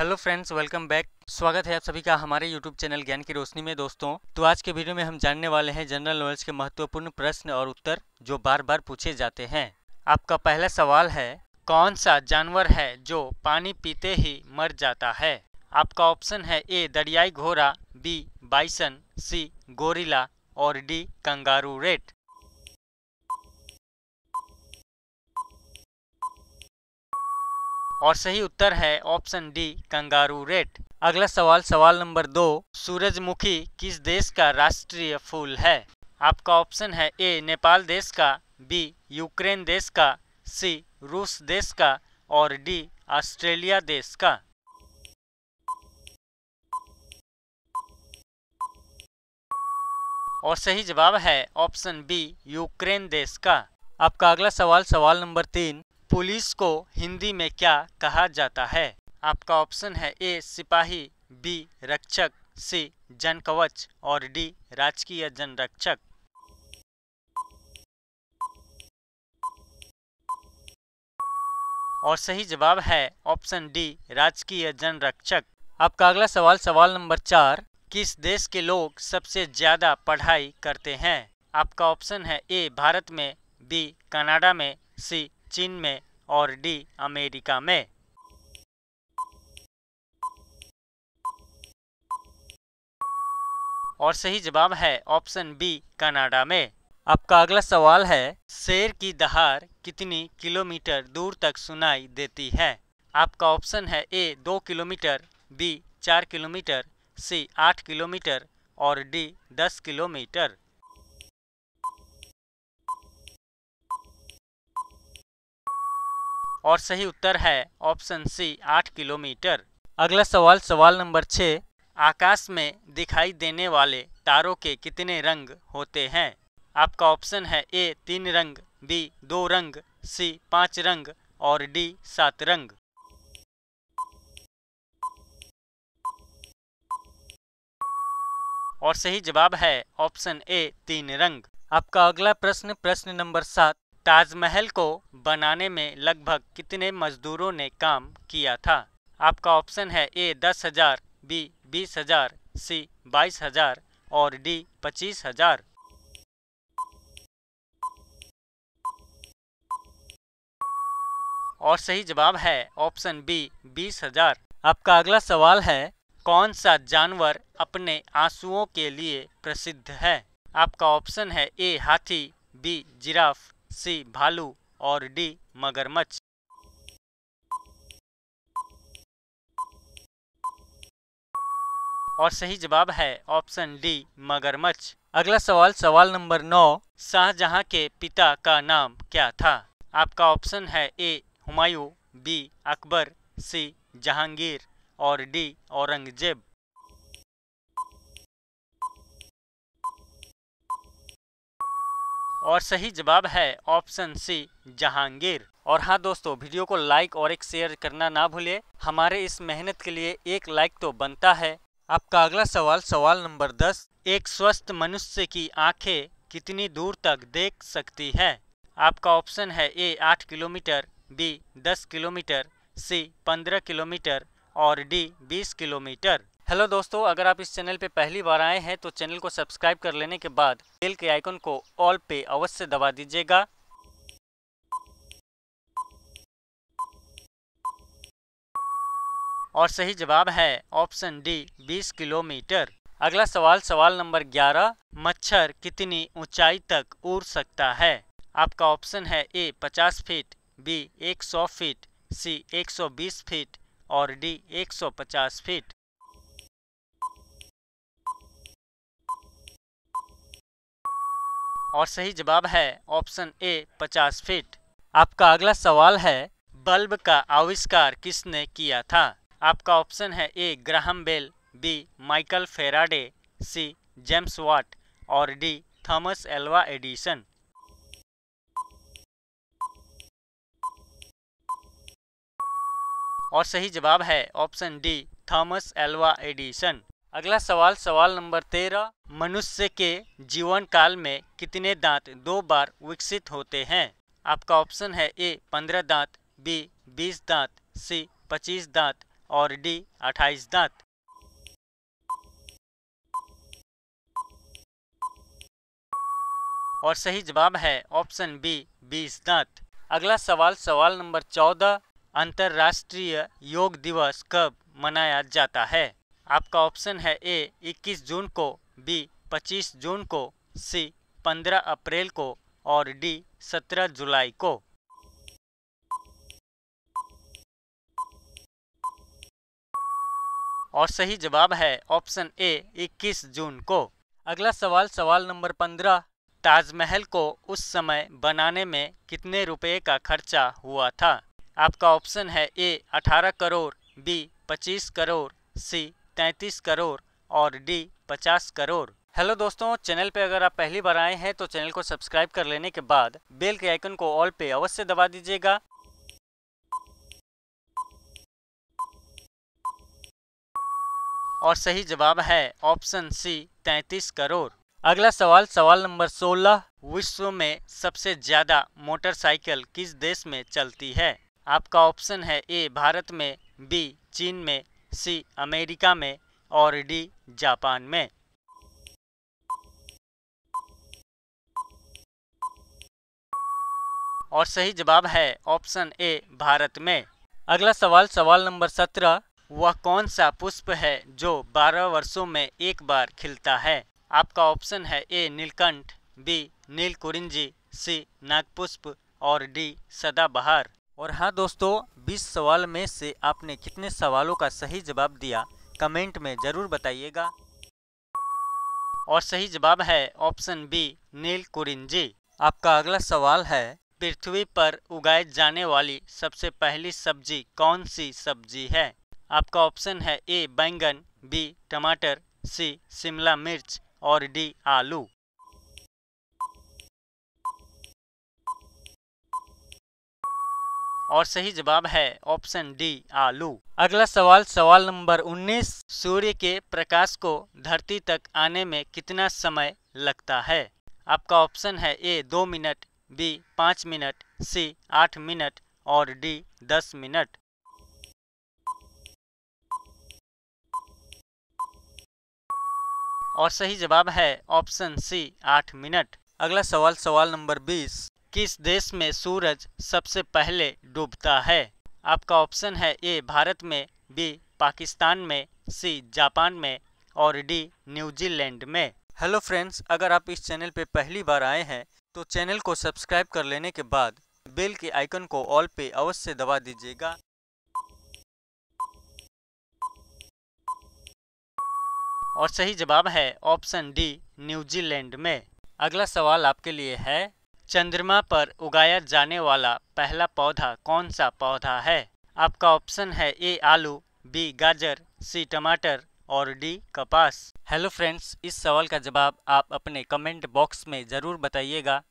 hello friends welcome back स्वागत है आप सभी का हमारे यूट्यूब चैनल ज्ञान की रोशनी में दोस्तों तो आज के वीडियो में हम जानने वाले हैं जनरल नॉलेज के महत्वपूर्ण प्रश्न और उत्तर जो बार बार पूछे जाते हैं आपका पहला सवाल है कौन सा जानवर है जो पानी पीते ही मर जाता है आपका ऑप्शन है ए दरियाई घोड़ा बी बाइसन सी गोरिला और डी कंगारू रेट और सही उत्तर है ऑप्शन डी कंगारू रेट अगला सवाल सवाल नंबर दो सूरजमुखी किस देश का राष्ट्रीय फूल है आपका ऑप्शन है ए नेपाल देश का बी यूक्रेन देश का सी रूस देश का और डी ऑस्ट्रेलिया देश का और सही जवाब है ऑप्शन बी यूक्रेन देश का आपका अगला सवाल सवाल नंबर तीन पुलिस को हिंदी में क्या कहा जाता है आपका ऑप्शन है ए सिपाही बी रक्षक सी जनकवच और डी राजकीय जनरक्षक और सही जवाब है ऑप्शन डी राजकीय जनरक्षक आपका अगला सवाल सवाल नंबर चार किस देश के लोग सबसे ज्यादा पढ़ाई करते हैं आपका ऑप्शन है ए भारत में बी कनाडा में सी चीन में और डी अमेरिका में और सही जवाब है ऑप्शन बी कनाडा में आपका अगला सवाल है शेर की दहार कितनी किलोमीटर दूर तक सुनाई देती है आपका ऑप्शन है ए दो किलोमीटर बी चार किलोमीटर सी आठ किलोमीटर और डी दस किलोमीटर और सही उत्तर है ऑप्शन सी आठ किलोमीटर अगला सवाल सवाल नंबर छः आकाश में दिखाई देने वाले तारों के कितने रंग होते हैं आपका ऑप्शन है ए तीन रंग बी दो रंग सी पाँच रंग और डी सात रंग और सही जवाब है ऑप्शन ए तीन रंग आपका अगला प्रश्न प्रश्न नंबर सात ताजमहल को बनाने में लगभग कितने मजदूरों ने काम किया था आपका ऑप्शन है ए दस हजार बी बीस हजार सी बाईस हजार और डी पच्चीस हजार और सही जवाब है ऑप्शन बी बीस हजार आपका अगला सवाल है कौन सा जानवर अपने आंसुओं के लिए प्रसिद्ध है आपका ऑप्शन है ए हाथी बी जिराफ सी भालू और डी मगरमच्छ और सही जवाब है ऑप्शन डी मगरमच्छ अगला सवाल सवाल नंबर नौ शाहजहां के पिता का नाम क्या था आपका ऑप्शन है A Humayun B Akbar C Jahangir और डी औरंगजेब और सही जवाब है ऑप्शन सी जहांगीर और हाँ दोस्तों वीडियो को लाइक और एक शेयर करना ना भूले हमारे इस मेहनत के लिए एक लाइक तो बनता है आपका अगला सवाल सवाल नंबर दस एक स्वस्थ मनुष्य की आंखें कितनी दूर तक देख सकती है आपका ऑप्शन है ए आठ किलोमीटर बी दस किलोमीटर सी पंद्रह किलोमीटर और डी बीस किलोमीटर हेलो दोस्तों अगर आप इस चैनल पे पहली बार आए हैं तो चैनल को सब्सक्राइब कर लेने के बाद बेल के आइकन को ऑल पे अवश्य दबा दीजिएगा और सही जवाब है ऑप्शन डी 20 किलोमीटर अगला सवाल सवाल नंबर 11 मच्छर कितनी ऊंचाई तक उड़ सकता है आपका ऑप्शन है A 50 feet B 100 feet C 120 feet और डी 150 फीट और सही जवाब है ऑप्शन ए 50 फीट आपका अगला सवाल है बल्ब का आविष्कार किसने किया था आपका ऑप्शन है A Graham Bell B Michael Faraday C James Watt और डी थॉमस एल्वा एडिसन और सही जवाब है option D Thomas Alva Edison अगला सवाल सवाल नंबर तेरह मनुष्य के जीवन काल में कितने दांत दो बार विकसित होते हैं आपका ऑप्शन है ए पंद्रह दांत बी बीस दांत सी पच्चीस दांत और डी अट्ठाईस दांत और सही जवाब है ऑप्शन बी बीस दांत अगला सवाल सवाल नंबर चौदह अंतर्राष्ट्रीय योग दिवस कब मनाया जाता है आपका ऑप्शन है ए 21 जून को बी 25 जून को सी 15 अप्रैल को और डी 17 जुलाई को और सही जवाब है ऑप्शन ए 21 जून को अगला सवाल सवाल नंबर 15 ताजमहल को उस समय बनाने में कितने रुपए का खर्चा हुआ था आपका ऑप्शन है A 18 crore B 25 crore C तैंतीस करोड़ और डी पचास करोड़ हेलो दोस्तों चैनल पे अगर आप पहली बार आए हैं तो चैनल को सब्सक्राइब कर लेने के बाद बेल के आइकन को ऑल पे अवश्य दबा दीजिएगा और सही जवाब है ऑप्शन सी तैतीस करोड़ अगला सवाल सवाल नंबर 16 विश्व में सबसे ज्यादा मोटरसाइकिल किस देश में चलती है आपका ऑप्शन है ए भारत में बी चीन में सी अमेरिका में और डी जापान में और सही जवाब है ऑप्शन ए भारत में अगला सवाल सवाल नंबर सत्रह वह कौन सा पुष्प है जो बारह वर्षों में एक बार खिलता है आपका ऑप्शन है ए नीलकंठ बी नीलकुरिंजी सी नागपुष्प और डी सदाबहार और हाँ दोस्तों 20 सवाल में से आपने कितने सवालों का सही जवाब दिया कमेंट में ज़रूर बताइएगा और सही जवाब है ऑप्शन बी नील कुरिंजी आपका अगला सवाल है पृथ्वी पर उगाए जाने वाली सबसे पहली सब्जी कौन सी सब्जी है आपका ऑप्शन है ए बैंगन बी टमाटर सी शिमला मिर्च और डी आलू और सही जवाब है ऑप्शन डी आलू अगला सवाल सवाल नंबर 19 सूर्य के प्रकाश को धरती तक आने में कितना समय लगता है आपका ऑप्शन है ए दो मिनट बी पाँच मिनट सी आठ मिनट और डी दस मिनट और सही जवाब है ऑप्शन सी आठ मिनट अगला सवाल सवाल नंबर बीस किस देश में सूरज सबसे पहले डूबता है आपका ऑप्शन है ए भारत में बी पाकिस्तान में सी जापान में और डी न्यूजीलैंड में हेलो फ्रेंड्स अगर आप इस चैनल पर पहली बार आए हैं तो चैनल को सब्सक्राइब कर लेने के बाद बेल के आइकन को ऑल पे अवश्य दबा दीजिएगा और सही जवाब है ऑप्शन डी न्यूजीलैंड में अगला सवाल आपके लिए है चंद्रमा पर उगाया जाने वाला पहला पौधा कौन सा पौधा है आपका ऑप्शन है ए आलू बी गाजर सी टमाटर और डी कपास हेलो फ्रेंड्स इस सवाल का जवाब आप अपने कमेंट बॉक्स में ज़रूर बताइएगा